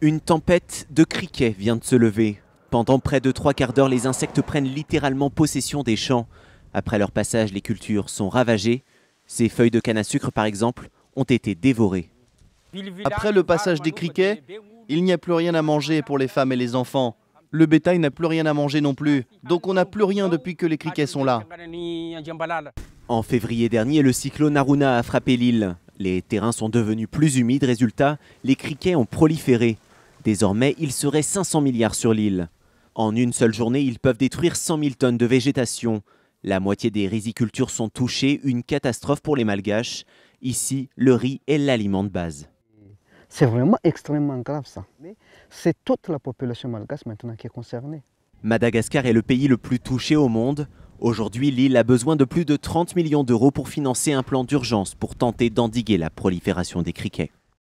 Une tempête de criquets vient de se lever. Pendant près de trois quarts d'heure, les insectes prennent littéralement possession des champs. Après leur passage, les cultures sont ravagées. Ces feuilles de canne à sucre, par exemple, ont été dévorées. Après le passage des criquets, il n'y a plus rien à manger pour les femmes et les enfants. Le bétail n'a plus rien à manger non plus. Donc on n'a plus rien depuis que les criquets sont là. En février dernier, le cyclone Aruna a frappé l'île. Les terrains sont devenus plus humides, résultat, les criquets ont proliféré. Désormais, ils seraient 500 milliards sur l'île. En une seule journée, ils peuvent détruire 100 000 tonnes de végétation. La moitié des rizicultures sont touchées, une catastrophe pour les Malgaches. Ici, le riz est l'aliment de base. C'est vraiment extrêmement grave ça. C'est toute la population malgache maintenant qui est concernée. Madagascar est le pays le plus touché au monde. Aujourd'hui, l'île a besoin de plus de 30 millions d'euros pour financer un plan d'urgence pour tenter d'endiguer la prolifération des criquets.